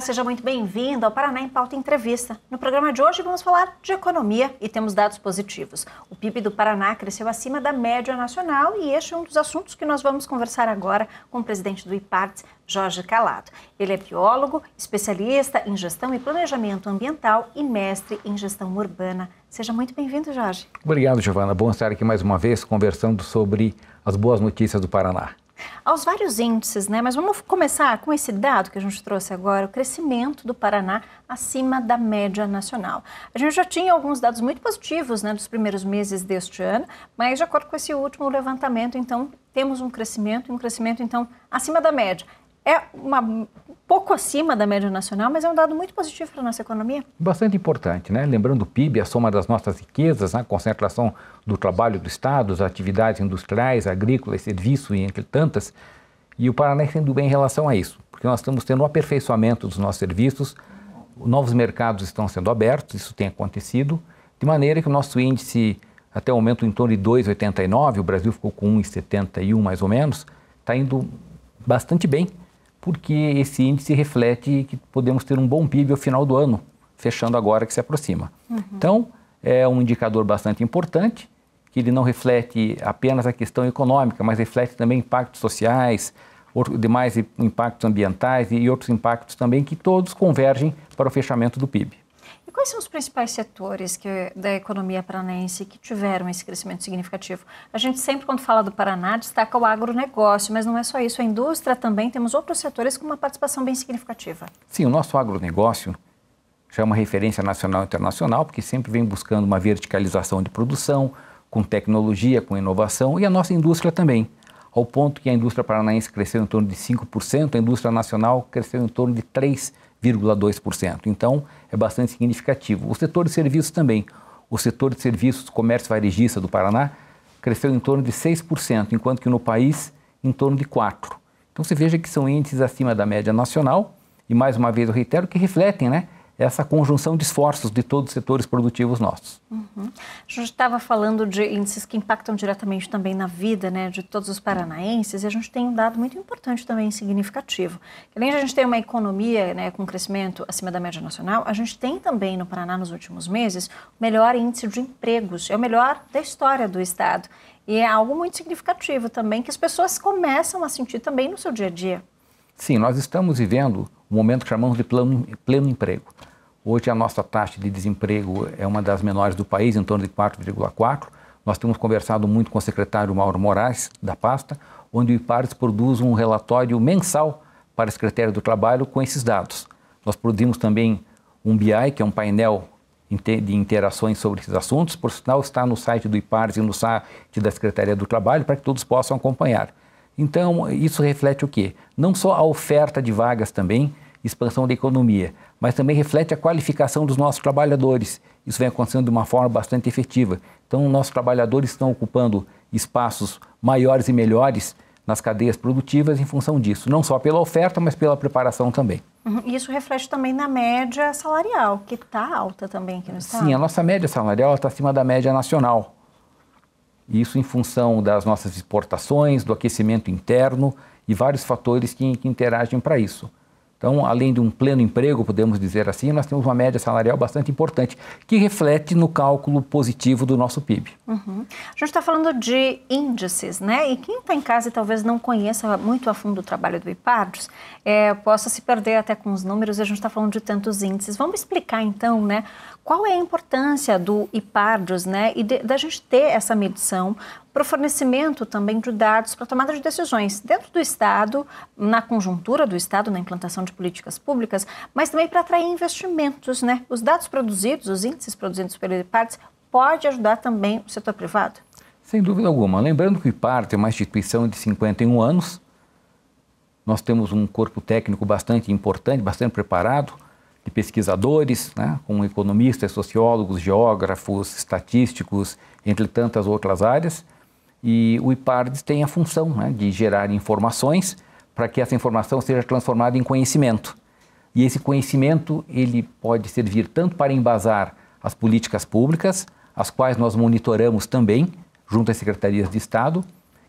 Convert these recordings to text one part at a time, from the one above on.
Olá, seja muito bem-vindo ao Paraná em Pauta Entrevista. No programa de hoje vamos falar de economia e temos dados positivos. O PIB do Paraná cresceu acima da média nacional e este é um dos assuntos que nós vamos conversar agora com o presidente do IPARTS, Jorge Calado. Ele é biólogo, especialista em gestão e planejamento ambiental e mestre em gestão urbana. Seja muito bem-vindo, Jorge. Obrigado, Giovana. Bom estar aqui mais uma vez conversando sobre as boas notícias do Paraná aos vários índices, né? Mas vamos começar com esse dado que a gente trouxe agora, o crescimento do Paraná acima da média nacional. A gente já tinha alguns dados muito positivos, né, dos primeiros meses deste ano, mas de acordo com esse último levantamento, então temos um crescimento, um crescimento então acima da média é uma pouco acima da média nacional, mas é um dado muito positivo para a nossa economia. Bastante importante, né? Lembrando o PIB, é a soma das nossas riquezas, a concentração do trabalho do Estado, as atividades industriais, agrícolas, serviço e entre tantas. E o Paraná está indo bem em relação a isso, porque nós estamos tendo um aperfeiçoamento dos nossos serviços, novos mercados estão sendo abertos, isso tem acontecido, de maneira que o nosso índice, até o momento em torno de 2,89, o Brasil ficou com 1,71 mais ou menos, está indo bastante bem porque esse índice reflete que podemos ter um bom PIB ao final do ano, fechando agora que se aproxima. Uhum. Então, é um indicador bastante importante, que ele não reflete apenas a questão econômica, mas reflete também impactos sociais, demais impactos ambientais e outros impactos também que todos convergem para o fechamento do PIB. Quais são os principais setores que, da economia paranaense que tiveram esse crescimento significativo? A gente sempre, quando fala do Paraná, destaca o agronegócio, mas não é só isso. A indústria também, temos outros setores com uma participação bem significativa. Sim, o nosso agronegócio já é uma referência nacional e internacional, porque sempre vem buscando uma verticalização de produção, com tecnologia, com inovação, e a nossa indústria também. Ao ponto que a indústria paranaense cresceu em torno de 5%, a indústria nacional cresceu em torno de 3%. 0,2%. Então, é bastante significativo. O setor de serviços também. O setor de serviços, comércio varejista do Paraná, cresceu em torno de 6%, enquanto que no país, em torno de 4%. Então, você veja que são índices acima da média nacional e, mais uma vez, eu reitero, que refletem, né? essa conjunção de esforços de todos os setores produtivos nossos. Uhum. A gente estava falando de índices que impactam diretamente também na vida né, de todos os paranaenses, e a gente tem um dado muito importante também, significativo. Além de a gente ter uma economia né, com crescimento acima da média nacional, a gente tem também no Paraná, nos últimos meses, o melhor índice de empregos, é o melhor da história do Estado. E é algo muito significativo também, que as pessoas começam a sentir também no seu dia a dia. Sim, nós estamos vivendo um momento que chamamos de pleno, pleno emprego. Hoje a nossa taxa de desemprego é uma das menores do país, em torno de 4,4%. Nós temos conversado muito com o secretário Mauro Moraes, da pasta, onde o IPARES produz um relatório mensal para o Secretário do Trabalho com esses dados. Nós produzimos também um BI, que é um painel de interações sobre esses assuntos. Por sinal, está no site do IPARES e no site da Secretaria do Trabalho para que todos possam acompanhar. Então, isso reflete o quê? Não só a oferta de vagas também, expansão da economia, mas também reflete a qualificação dos nossos trabalhadores. Isso vem acontecendo de uma forma bastante efetiva. Então, nossos trabalhadores estão ocupando espaços maiores e melhores nas cadeias produtivas em função disso, não só pela oferta, mas pela preparação também. Uhum. isso reflete também na média salarial, que está alta também aqui no Estado. Sim, a nossa média salarial está acima da média nacional. Isso em função das nossas exportações, do aquecimento interno e vários fatores que, que interagem para isso. Então, além de um pleno emprego, podemos dizer assim, nós temos uma média salarial bastante importante, que reflete no cálculo positivo do nosso PIB. Uhum. A gente está falando de índices, né? E quem está em casa e talvez não conheça muito a fundo o trabalho do IPADRES, é, possa se perder até com os números, a gente está falando de tantos índices. Vamos explicar então, né? qual é a importância do IPARDOS né, e da gente ter essa medição para o fornecimento também de dados para tomada de decisões dentro do Estado, na conjuntura do Estado, na implantação de políticas públicas, mas também para atrair investimentos. Né? Os dados produzidos, os índices produzidos pelo IPARDOS, pode ajudar também o setor privado? Sem dúvida alguma. Lembrando que o IPARDOS é uma instituição de 51 anos, nós temos um corpo técnico bastante importante, bastante preparado, de pesquisadores, né, como economistas, sociólogos, geógrafos, estatísticos, entre tantas outras áreas. E o IPARDES tem a função né, de gerar informações para que essa informação seja transformada em conhecimento. E esse conhecimento ele pode servir tanto para embasar as políticas públicas, as quais nós monitoramos também junto às secretarias de Estado,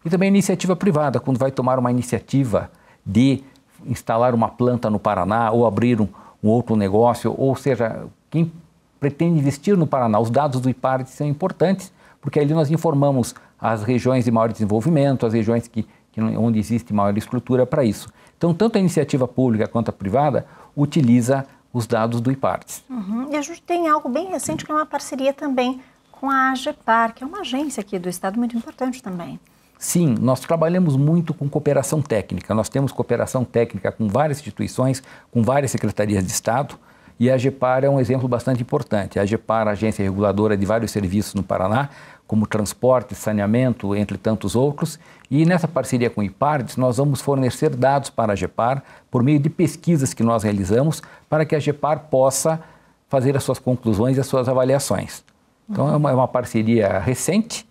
e também a iniciativa privada, quando vai tomar uma iniciativa de instalar uma planta no Paraná ou abrir um, um outro negócio, ou seja, quem pretende investir no Paraná, os dados do IPART são importantes, porque ali nós informamos as regiões de maior desenvolvimento, as regiões que, que onde existe maior estrutura para isso. Então, tanto a iniciativa pública quanto a privada utiliza os dados do IPARTES. Uhum. E a gente tem algo bem recente que é uma parceria também com a AGEPAR, que é uma agência aqui do Estado muito importante também. Sim, nós trabalhamos muito com cooperação técnica. Nós temos cooperação técnica com várias instituições, com várias secretarias de Estado, e a AGEPAR é um exemplo bastante importante. A AGEPAR, agência reguladora de vários serviços no Paraná, como transporte, saneamento, entre tantos outros, e nessa parceria com o IPARDES, nós vamos fornecer dados para a AGEPAR por meio de pesquisas que nós realizamos para que a AGEPAR possa fazer as suas conclusões e as suas avaliações. Então, é uma, é uma parceria recente,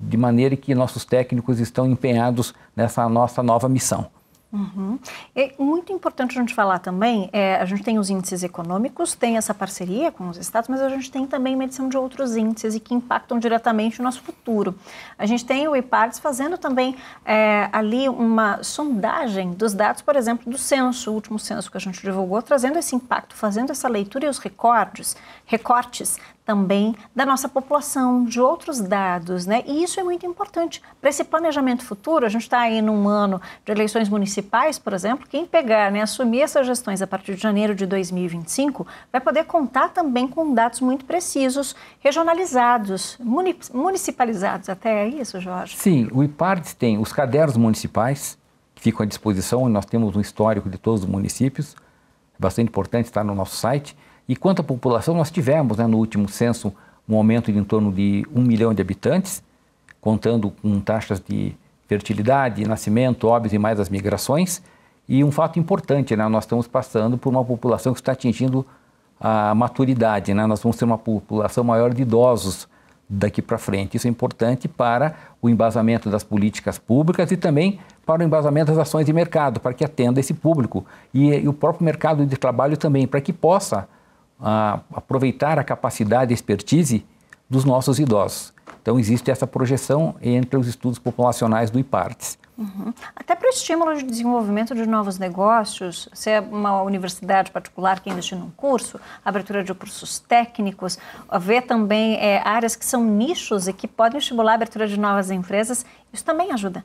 de maneira que nossos técnicos estão empenhados nessa nossa nova missão. Uhum. É muito importante a gente falar também, é, a gente tem os índices econômicos, tem essa parceria com os estados, mas a gente tem também medição de outros índices e que impactam diretamente o nosso futuro. A gente tem o IPARTS fazendo também é, ali uma sondagem dos dados, por exemplo, do censo, o último censo que a gente divulgou, trazendo esse impacto, fazendo essa leitura e os recordes, recortes também da nossa população, de outros dados, né? E isso é muito importante para esse planejamento futuro. A gente está aí num ano de eleições municipais, por exemplo, quem pegar, né, assumir essas gestões a partir de janeiro de 2025, vai poder contar também com dados muito precisos, regionalizados, municipalizados, até é isso, Jorge? Sim, o IPARDES tem os cadernos municipais que ficam à disposição, nós temos um histórico de todos os municípios, é bastante importante, está no nosso site e quanto à população, nós tivemos né, no último censo um aumento de em torno de um milhão de habitantes, contando com taxas de fertilidade, nascimento, óbitos e mais as migrações. E um fato importante, né, nós estamos passando por uma população que está atingindo a maturidade, né? nós vamos ter uma população maior de idosos daqui para frente. Isso é importante para o embasamento das políticas públicas e também para o embasamento das ações de mercado, para que atenda esse público e, e o próprio mercado de trabalho também, para que possa a aproveitar a capacidade e expertise dos nossos idosos. Então, existe essa projeção entre os estudos populacionais do IPARTES. Uhum. Até para o estímulo de desenvolvimento de novos negócios, se é uma universidade particular que investe num curso, abertura de cursos técnicos, ver também é, áreas que são nichos e que podem estimular a abertura de novas empresas, isso também ajuda.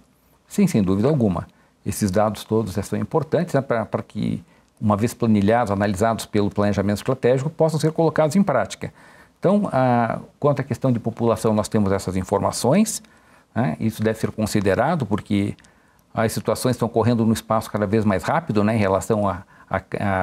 Sim, sem dúvida alguma. Esses dados todos são importantes né, para que uma vez planilhados, analisados pelo planejamento estratégico, possam ser colocados em prática. Então, a, ah, quanto à questão de população, nós temos essas informações, né? isso deve ser considerado, porque as situações estão ocorrendo num espaço cada vez mais rápido né? em relação a,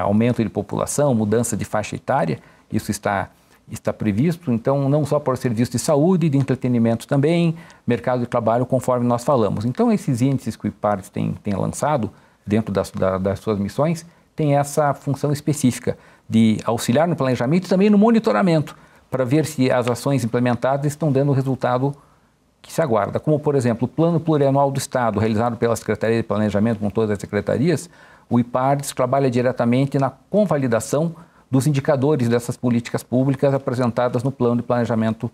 aumento de população, mudança de faixa etária, isso está está previsto, então, não só para o serviço de saúde, de entretenimento também, mercado de trabalho, conforme nós falamos. Então, esses índices que o IPARS tem, tem lançado dentro das, das suas missões tem essa função específica de auxiliar no planejamento e também no monitoramento, para ver se as ações implementadas estão dando o resultado que se aguarda. Como, por exemplo, o Plano Plurianual do Estado, realizado pela Secretaria de Planejamento com todas as secretarias, o IPARDES trabalha diretamente na convalidação dos indicadores dessas políticas públicas apresentadas no Plano de Planejamento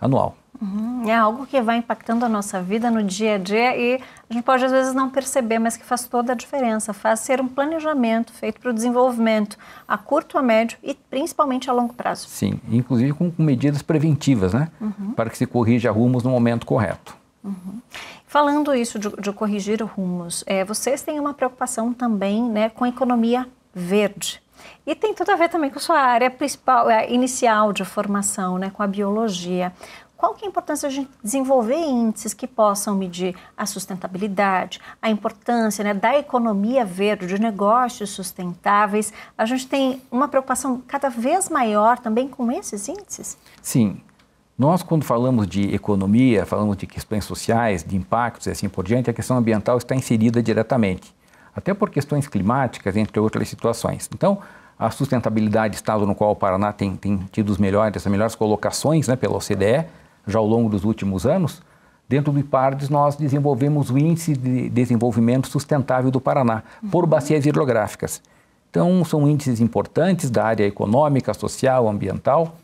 Anual. Uhum. É algo que vai impactando a nossa vida no dia a dia e a gente pode às vezes não perceber, mas que faz toda a diferença. Faz ser um planejamento feito para o desenvolvimento a curto, a médio e principalmente a longo prazo. Sim, inclusive com, medidas preventivas, né? Uhum. Para que se corrija rumos no momento correto. Uhum. Falando isso de, de corrigir rumos, é, vocês têm uma preocupação também né, com a economia verde. E tem tudo a ver também com a sua área principal, é, inicial de formação, né, com a biologia. Qual que é a importância de a gente desenvolver índices que possam medir a sustentabilidade, a importância né, da economia verde, de negócios sustentáveis? A gente tem uma preocupação cada vez maior também com esses índices? Sim. Nós, quando falamos de economia, falamos de questões sociais, de impactos e assim por diante, a questão ambiental está inserida diretamente, até por questões climáticas, entre outras situações. Então, a sustentabilidade, estado no qual o Paraná tem, tem tido os melhores, as melhores colocações né, pela OCDE, já ao longo dos últimos anos, dentro do IPARDES nós desenvolvemos o Índice de Desenvolvimento Sustentável do Paraná, por uhum. bacias hidrográficas. Então, são índices importantes da área econômica, social, ambiental,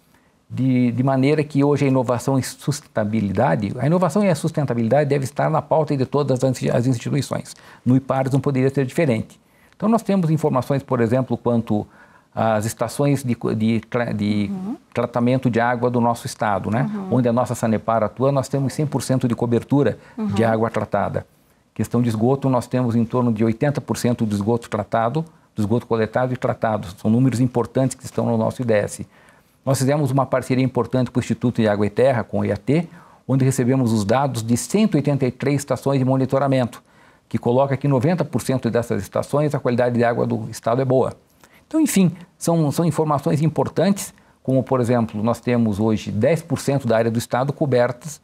de, de maneira que hoje a inovação e sustentabilidade, a inovação e a sustentabilidade deve estar na pauta de todas as instituições. No IPARDES não poderia ser diferente. Então, nós temos informações, por exemplo, quanto as estações de, de, de uhum. tratamento de água do nosso estado, né? Uhum. Onde a nossa Sanepar atua, nós temos 100% de cobertura uhum. de água tratada. Questão de esgoto, nós temos em torno de 80% do esgoto tratado, do esgoto coletado e tratado. São números importantes que estão no nosso IDS. Nós fizemos uma parceria importante com o Instituto de Água e Terra, com o IAT, onde recebemos os dados de 183 estações de monitoramento, que coloca que 90% dessas estações a qualidade de água do estado é boa. Então, enfim, são, são informações importantes, como, por exemplo, nós temos hoje 10% da área do Estado cobertas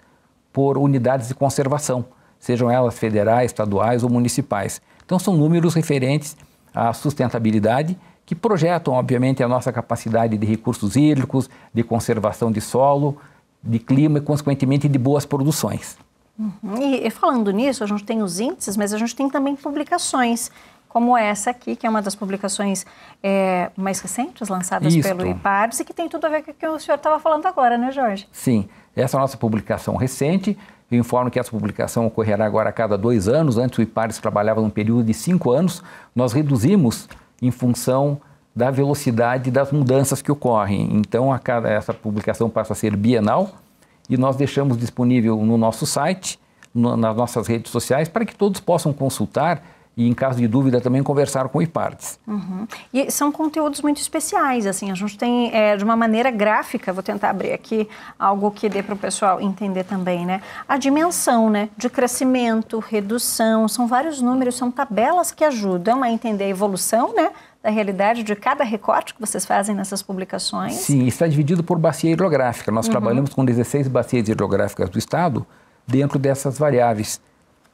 por unidades de conservação, sejam elas federais, estaduais ou municipais. Então, são números referentes à sustentabilidade que projetam, obviamente, a nossa capacidade de recursos hídricos, de conservação de solo, de clima e, consequentemente, de boas produções. Uhum. E, e, falando nisso, a gente tem os índices, mas a gente tem também publicações como essa aqui, que é uma das publicações é, mais recentes lançadas Isto. pelo IPARS e que tem tudo a ver com o que o senhor estava falando agora, né, Jorge? Sim, essa é a nossa publicação recente. Eu informo que essa publicação ocorrerá agora a cada dois anos. Antes o IPARS trabalhava num período de cinco anos. Nós reduzimos em função da velocidade das mudanças que ocorrem. Então, cada, essa publicação passa a ser bienal e nós deixamos disponível no nosso site, no, nas nossas redes sociais, para que todos possam consultar e, em caso de dúvida, também conversar com IPARTES. Uhum. E são conteúdos muito especiais, assim, a gente tem, é, de uma maneira gráfica, vou tentar abrir aqui algo que dê para o pessoal entender também, né? A dimensão, né, de crescimento, redução, são vários números, são tabelas que ajudam a entender a evolução, né, da realidade de cada recorte que vocês fazem nessas publicações? Sim, está dividido por bacia hidrográfica. Nós uhum. trabalhamos com 16 bacias hidrográficas do Estado dentro dessas variáveis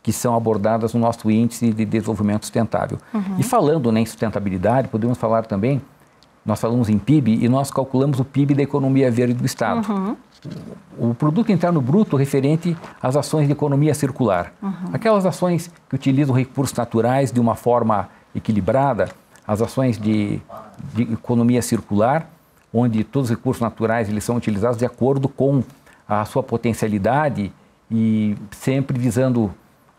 que são abordadas no nosso índice de desenvolvimento sustentável. Uhum. E falando né, em sustentabilidade, podemos falar também, nós falamos em PIB e nós calculamos o PIB da economia verde do Estado. Uhum. O produto interno bruto referente às ações de economia circular. Uhum. Aquelas ações que utilizam recursos naturais de uma forma equilibrada, as ações de, de economia circular, onde todos os recursos naturais eles são utilizados de acordo com a sua potencialidade e sempre visando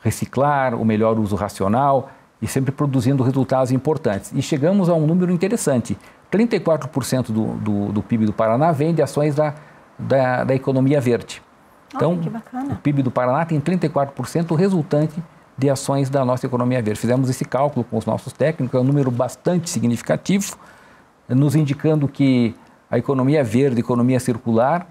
reciclar, o melhor uso racional e sempre produzindo resultados importantes. E chegamos a um número interessante: 34% do, do, do, PIB do Paraná vem de ações da, da, da economia verde. Então, Olha, o PIB do Paraná tem 34% resultante de ações da nossa economia verde. Fizemos esse cálculo com os nossos técnicos, é um número bastante significativo, nos indicando que a economia verde, a economia circular,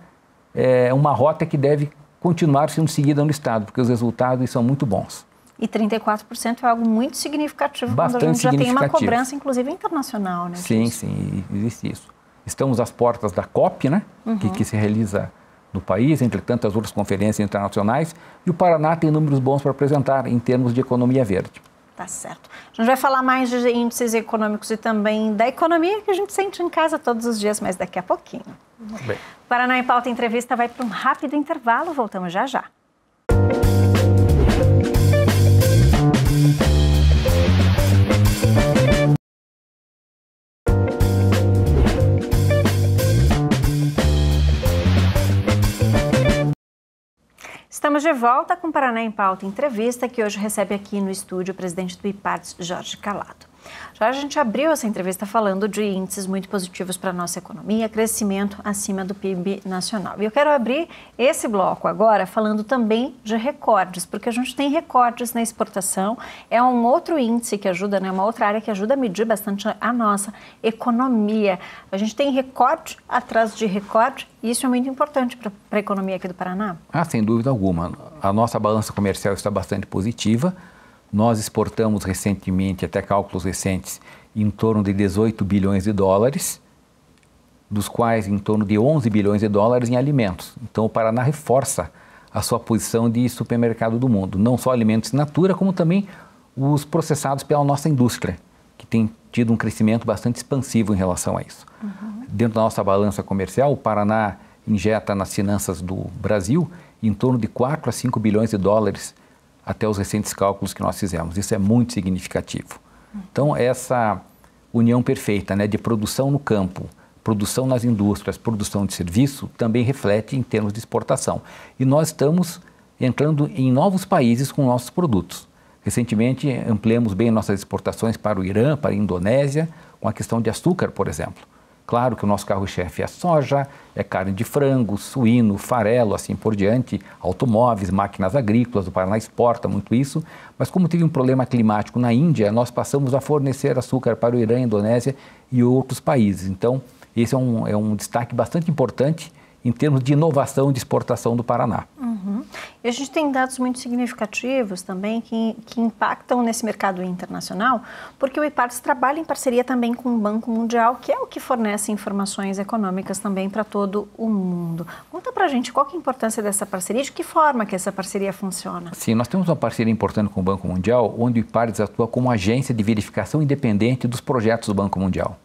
é uma rota que deve Continuar sendo seguida no Estado, porque os resultados são muito bons. E 34% é algo muito significativo Bastante quando a gente já tem uma cobrança, inclusive internacional, né? Sim, disso? sim, existe isso. Estamos às portas da COP, né? Uhum. Que, que, se realiza no país, entre tantas outras conferências internacionais, e o Paraná tem números bons para apresentar em termos de economia verde. Tá certo. A gente vai falar mais de índices econômicos e também da economia que a gente sente em casa todos os dias, mas daqui a pouquinho. Bem. Paraná em Pauta Entrevista vai para um rápido intervalo. Voltamos já já. Estamos de volta com Paraná em Pauta Entrevista, que hoje recebe aqui no estúdio o presidente do IPARTS, Jorge Calado. Já a gente abriu essa entrevista falando de índices muito positivos para a nossa economia, crescimento acima do PIB nacional. E eu quero abrir esse bloco agora falando também de recordes, porque a gente tem recordes na exportação, é um outro índice que ajuda, né, uma outra área que ajuda a medir bastante a nossa economia. A gente tem recorde atrás de recorde e isso é muito importante para a economia aqui do Paraná. Ah, sem dúvida alguma. A nossa balança comercial está bastante positiva nós exportamos recentemente, até cálculos recentes, em torno de 18 bilhões de dólares, dos quais em torno de 11 bilhões de dólares em alimentos. Então o Paraná reforça a sua posição de supermercado do mundo, não só alimentos in natura, como também os processados pela nossa indústria, que tem tido um crescimento bastante expansivo em relação a isso. Uhum. Dentro da nossa balança comercial, o Paraná injeta nas finanças do Brasil em torno de 4 a 5 bilhões de dólares até os recentes cálculos que nós fizemos. Isso é muito significativo. Então, essa união perfeita né, de produção no campo, produção nas indústrias, produção de serviço, também reflete em termos de exportação. E nós estamos entrando em novos países com nossos produtos. Recentemente, ampliamos bem nossas exportações para o Irã, para a Indonésia, com a questão de açúcar, por exemplo. Claro que o nosso carro-chefe é soja, é carne de frango, suíno, farelo, assim por diante, automóveis, máquinas agrícolas, o Paraná exporta muito isso, mas como teve um problema climático na Índia, nós passamos a fornecer açúcar para o Irã, Indonésia e outros países. Então, esse é um, é um destaque bastante importante em termos de inovação de exportação do Paraná. Uhum. E a gente tem dados muito significativos também que, que impactam nesse mercado internacional, porque o IPARS trabalha em parceria também com o Banco Mundial, que é o que fornece informações econômicas também para todo o mundo. Conta para a gente qual é a importância dessa parceria, e de que forma que essa parceria funciona. Sim, nós temos uma parceria importante com o Banco Mundial, onde o IPARS atua como agência de verificação independente dos projetos do Banco Mundial.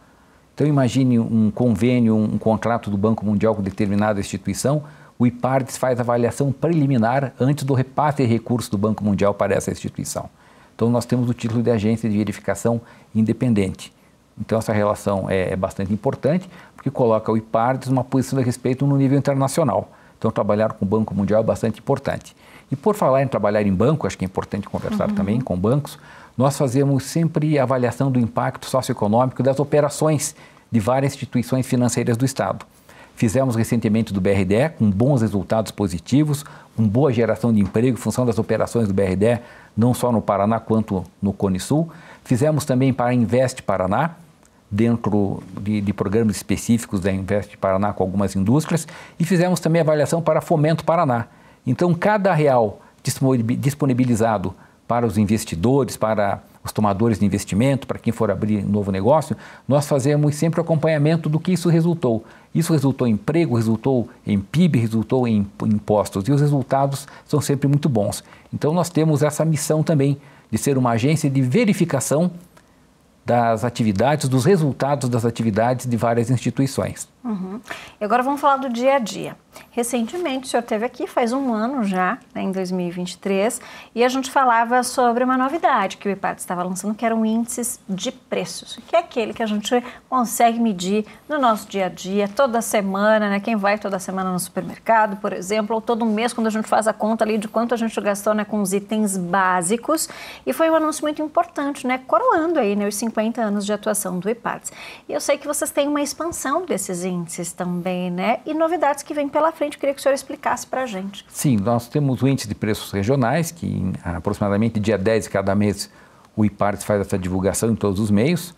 Então imagine um convênio, um contrato do Banco Mundial com determinada instituição, o IPARDES faz avaliação preliminar antes do repasse de recursos do Banco Mundial para essa instituição. Então nós temos o título de agência de verificação independente. Então essa relação é, é bastante importante, porque coloca o IPARDES numa posição de respeito no nível internacional. Então, trabalhar com o Banco Mundial é bastante importante. E por falar em trabalhar em banco, acho que é importante conversar uhum. também com bancos, nós fazemos sempre avaliação do impacto socioeconômico das operações de várias instituições financeiras do Estado. Fizemos recentemente do BRDE, com bons resultados positivos, com boa geração de emprego em função das operações do BRDE, não só no Paraná quanto no Cone Sul. Fizemos também para a Invest Paraná, dentro de, de, programas específicos da Invest Paraná com algumas indústrias, e fizemos também avaliação para Fomento Paraná. Então, cada real disponibilizado para os investidores, para os tomadores de investimento, para quem for abrir um novo negócio, nós fazemos sempre o acompanhamento do que isso resultou. Isso resultou em emprego, resultou em PIB, resultou em impostos e os resultados são sempre muito bons. Então nós temos essa missão também de ser uma agência de verificação das atividades, dos resultados das atividades de várias instituições. Uhum. E agora vamos falar do dia a dia. Recentemente, o senhor esteve aqui, faz um ano já, né, em 2023, e a gente falava sobre uma novidade que o IPAD estava lançando, que eram índices de preços, que é aquele que a gente consegue medir no nosso dia a dia, toda semana, né? Quem vai toda semana no supermercado, por exemplo, ou todo mês, quando a gente faz a conta ali de quanto a gente gastou né, com os itens básicos. E foi um anúncio muito importante, né? Coroando aí né, os 50 anos de atuação do IPADS. E eu sei que vocês têm uma expansão desses índices agências também, né? E novidades que vêm pela frente, queria que o senhor explicasse para a gente. Sim, nós temos o índice de preços regionais, que em, aproximadamente dia 10 de cada mês o IPARTES faz essa divulgação em todos os meios,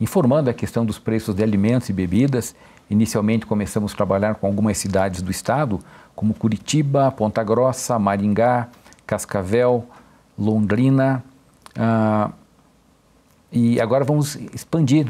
informando a questão dos preços de alimentos e bebidas. Inicialmente começamos a trabalhar com algumas cidades do estado, como Curitiba, Ponta Grossa, Maringá, Cascavel, Londrina. Ah, e agora vamos expandir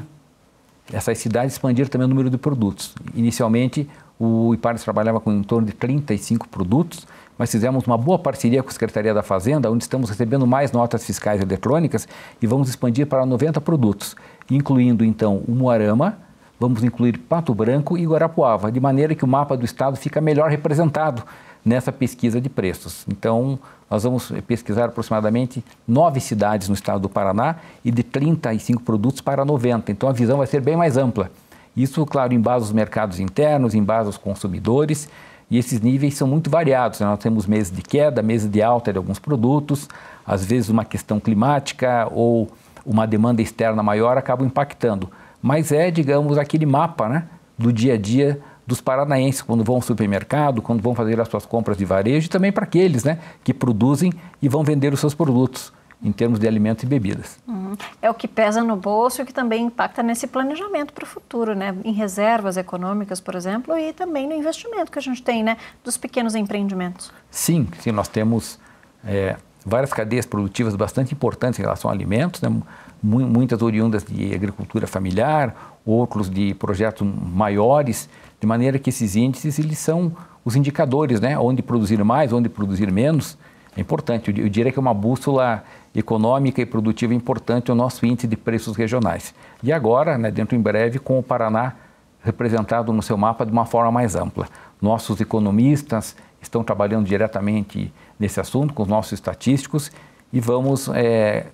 essas cidades expandiram também o número de produtos. Inicialmente, o IPARES trabalhava com em torno de 35 produtos, mas fizemos uma boa parceria com a Secretaria da Fazenda, onde estamos recebendo mais notas fiscais eletrônicas e vamos expandir para 90 produtos, incluindo então o Moarama, vamos incluir Pato Branco e Guarapuava, de maneira que o mapa do estado fica melhor representado nessa pesquisa de preços. Então, nós vamos pesquisar aproximadamente nove cidades no estado do Paraná e de 35 produtos para 90. Então, a visão vai ser bem mais ampla. Isso, claro, em base aos mercados internos, em base aos consumidores, e esses níveis são muito variados. Né? Nós temos meses de queda, meses de alta de alguns produtos, às vezes uma questão climática ou uma demanda externa maior acaba impactando. Mas é, digamos, aquele mapa né, do dia a dia dos paranaenses quando vão ao supermercado, quando vão fazer as suas compras de varejo, e também para aqueles né, que produzem e vão vender os seus produtos em termos de alimentos e bebidas. Uhum. É o que pesa no bolso e que também impacta nesse planejamento para o futuro, né? em reservas econômicas, por exemplo, e também no investimento que a gente tem né? dos pequenos empreendimentos. Sim, sim nós temos é, várias cadeias produtivas bastante importantes em relação a alimentos, né? muitas oriundas de agricultura familiar, outros de projetos maiores de maneira que esses índices eles são os indicadores, né? onde produzir mais, onde produzir menos, é importante. Eu diria que é uma bússola econômica e produtiva importante o nosso índice de preços regionais. E agora, né, dentro em breve, com o Paraná representado no seu mapa de uma forma mais ampla. Nossos economistas estão trabalhando diretamente nesse assunto com os nossos estatísticos e vamos é,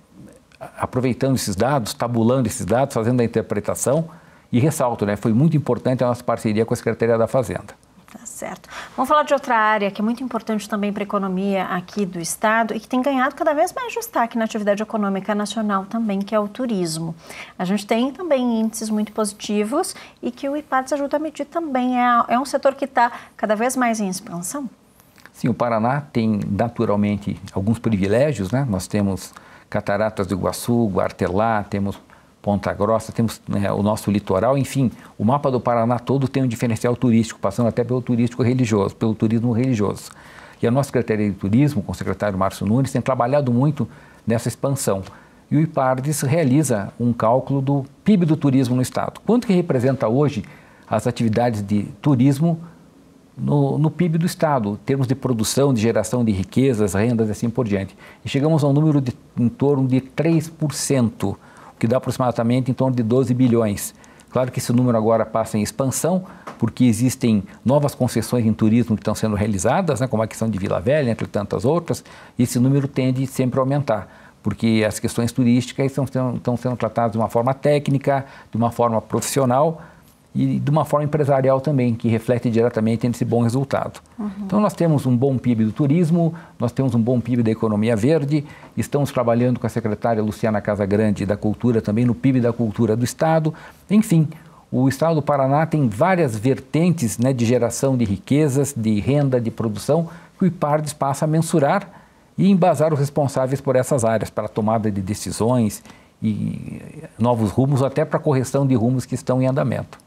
aproveitando esses dados, tabulando esses dados, fazendo a interpretação e ressalto, né, foi muito importante a nossa parceria com a Secretaria da Fazenda. Tá certo. Vamos falar de outra área que é muito importante também para a economia aqui do Estado e que tem ganhado cada vez mais destaque na atividade econômica nacional também, que é o turismo. A gente tem também índices muito positivos e que o IPADS ajuda a medir também. É, é um setor que está cada vez mais em expansão? Sim, o Paraná tem naturalmente alguns privilégios, né? Nós temos Cataratas do Iguaçu, Guartelá, temos Ponta Grossa, temos né, o nosso litoral, enfim, o mapa do Paraná todo tem um diferencial turístico, passando até pelo turístico religioso, pelo turismo religioso. E a nossa Secretaria de Turismo, com o secretário Márcio Nunes, tem trabalhado muito nessa expansão. E o IPARDES realiza um cálculo do PIB do turismo no Estado. Quanto que representa hoje as atividades de turismo no, no, PIB do Estado, em termos de produção, de geração de riquezas, rendas e assim por diante. E chegamos a um número de em torno de 3% que dá aproximadamente em torno de 12 bilhões. Claro que esse número agora passa em expansão, porque existem novas concessões em turismo que estão sendo realizadas, né, como a questão de Vila Velha, entre tantas outras, e esse número tende sempre a aumentar, porque as questões turísticas estão sendo, estão sendo tratadas de uma forma técnica, de uma forma profissional, e de uma forma empresarial também, que reflete diretamente nesse bom resultado. Uhum. Então, nós temos um bom PIB do turismo, nós temos um bom PIB da economia verde, estamos trabalhando com a secretária Luciana Casagrande da Cultura também no PIB da Cultura do Estado. Enfim, o Estado do Paraná tem várias vertentes né, de geração de riquezas, de renda, de produção, que o IPARDES passa a mensurar e embasar os responsáveis por essas áreas, para a tomada de decisões e novos rumos, até para a correção de rumos que estão em andamento.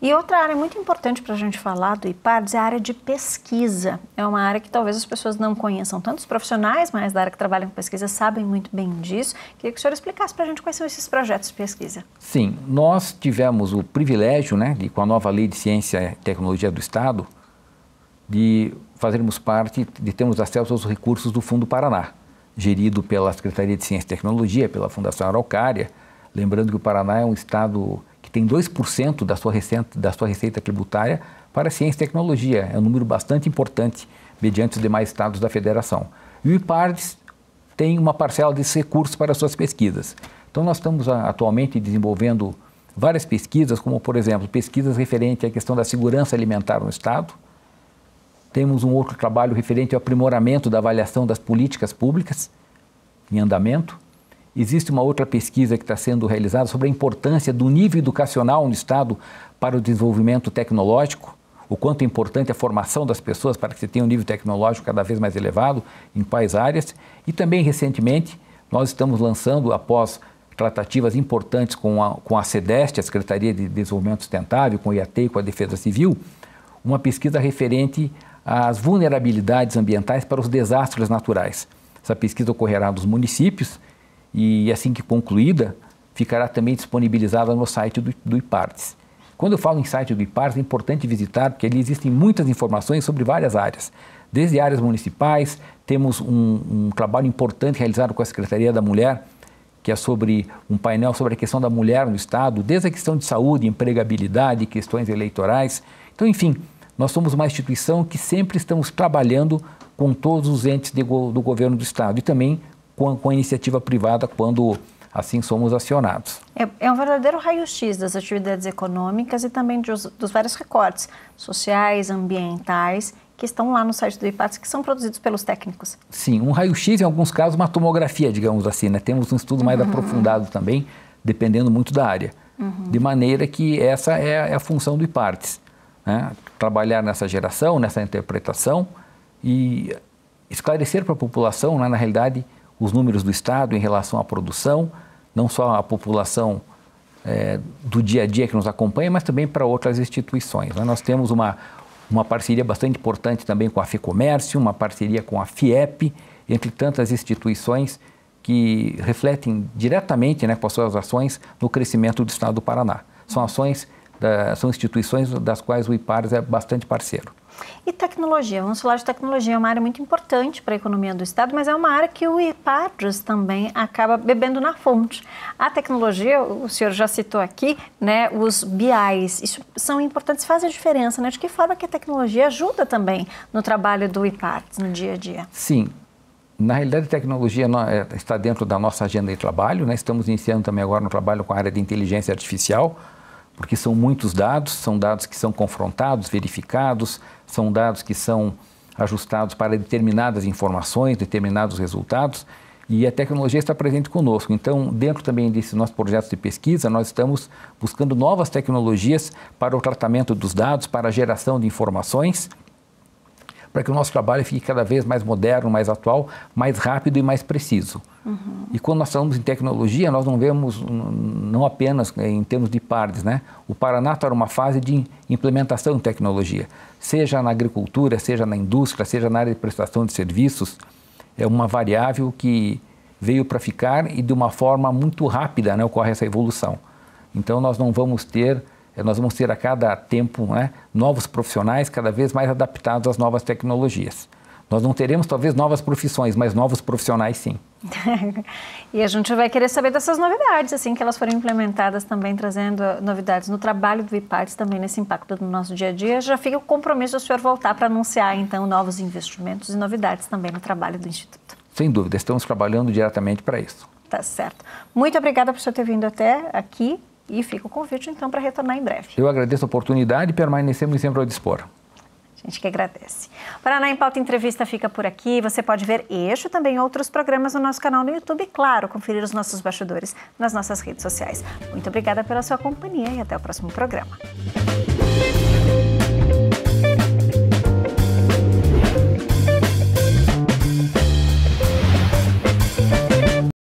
E outra área muito importante para a gente falar do IPADs é a área de pesquisa. É uma área que talvez as pessoas não conheçam tanto, os profissionais mais da área que trabalham com pesquisa sabem muito bem disso. Queria que o senhor explicasse para a gente quais são esses projetos de pesquisa. Sim, nós tivemos o privilégio, né, de, com a nova Lei de Ciência e Tecnologia do Estado, de fazermos parte, de termos acesso aos recursos do Fundo Paraná, gerido pela Secretaria de Ciência e Tecnologia, pela Fundação Araucária. Lembrando que o Paraná é um estado tem 2% da sua, receita, da sua receita tributária para ciência e tecnologia. É um número bastante importante, mediante os demais estados da federação. E o IPARDES tem uma parcela desses recursos para suas pesquisas. Então, nós estamos ah, atualmente desenvolvendo várias pesquisas, como, por exemplo, pesquisas referentes à questão da segurança alimentar no Estado. Temos um outro trabalho referente ao aprimoramento da avaliação das políticas públicas em andamento. Existe uma outra pesquisa que está sendo realizada sobre a importância do nível educacional no Estado para o desenvolvimento tecnológico, o quanto é importante a formação das pessoas para que se tenha um nível tecnológico cada vez mais elevado, em quais áreas. E também, recentemente, nós estamos lançando, após tratativas importantes com a, com a SEDEST, a Secretaria de Desenvolvimento Sustentável, com o IAT e com a Defesa Civil, uma pesquisa referente às vulnerabilidades ambientais para os desastres naturais. Essa pesquisa ocorrerá nos municípios e assim que concluída, ficará também disponibilizada no site do, do IPARTES. Quando eu falo em site do IPARTES, é importante visitar, porque ali existem muitas informações sobre várias áreas. Desde áreas municipais, temos um, um, trabalho importante realizado com a Secretaria da Mulher, que é sobre um painel sobre a questão da mulher no Estado, desde a questão de saúde, empregabilidade, questões eleitorais. Então, enfim, nós somos uma instituição que sempre estamos trabalhando com todos os entes de, do governo do Estado e também com, com a iniciativa privada quando assim somos acionados. É, é um verdadeiro raio-x das atividades econômicas e também dos, dos, vários recortes sociais, ambientais, que estão lá no site do IPATS, que são produzidos pelos técnicos. Sim, um raio-x, em alguns casos, uma tomografia, digamos assim. Né? Temos um estudo mais uhum. aprofundado também, dependendo muito da área. Uhum. De maneira que essa é, é a função do IPARTES. Né? Trabalhar nessa geração, nessa interpretação e esclarecer para a população, né, na realidade, os números do Estado em relação à produção, não só a população é, do dia a dia que nos acompanha, mas também para outras instituições. Nós temos uma, uma parceria bastante importante também com a FEComércio, uma parceria com a FIEP, entre tantas instituições que refletem diretamente né, com as suas ações no crescimento do Estado do Paraná. São ações, da, são instituições das quais o IPARS é bastante parceiro. E tecnologia, vamos falar de tecnologia, é uma área muito importante para a economia do Estado, mas é uma área que o IPADRES também acaba bebendo na fonte. A tecnologia, o senhor já citou aqui, né, os BIs, isso são importantes, fazem a diferença, né? De que forma que a tecnologia ajuda também no trabalho do IPADRES, no dia a dia? Sim, na realidade, a tecnologia eh, está dentro da nossa agenda de trabalho. Né? Estamos iniciando também agora um trabalho com a área de inteligência artificial, porque são muitos dados, são dados que são confrontados, verificados, são dados que são ajustados para determinadas informações, determinados resultados, e a tecnologia está presente conosco. Então, dentro também desse nosso projeto de pesquisa, nós estamos buscando novas tecnologias para o tratamento dos dados, para a geração de informações para que o nosso trabalho fique cada vez mais moderno, mais atual, mais rápido e mais preciso. Uhum. E quando nós falamos em tecnologia, nós não vemos não apenas em termos de pares, né? O Paraná está numa fase de implementação de tecnologia, seja na agricultura, seja na indústria, seja na área de prestação de serviços, é uma variável que veio para ficar e de uma forma muito rápida, né? Ocorre essa evolução. Então nós não vamos ter é, nós vamos ter a cada tempo né, novos profissionais cada vez mais adaptados às novas tecnologias. Nós não teremos talvez novas profissões, mas novos profissionais sim. e a gente vai querer saber dessas novidades, assim que elas forem implementadas também, trazendo eh, novidades no trabalho do IPARTS, também nesse impacto no nosso dia a dia. Já fica o compromisso do senhor voltar para anunciar, então, novos investimentos e novidades também no trabalho do Instituto. Sem dúvida, estamos trabalhando diretamente para isso. Tá certo. Muito obrigada por você ter vindo até aqui e fica o convite, então, para retornar em breve. Eu agradeço a oportunidade e permanecemos sempre ao dispor. A gente que agradece. Paraná em Pauta Entrevista fica por aqui. Você pode ver este e também outros programas no nosso canal no YouTube e, claro, conferir os nossos bastidores nas nossas redes sociais. Muito obrigada pela sua companhia e até o próximo programa.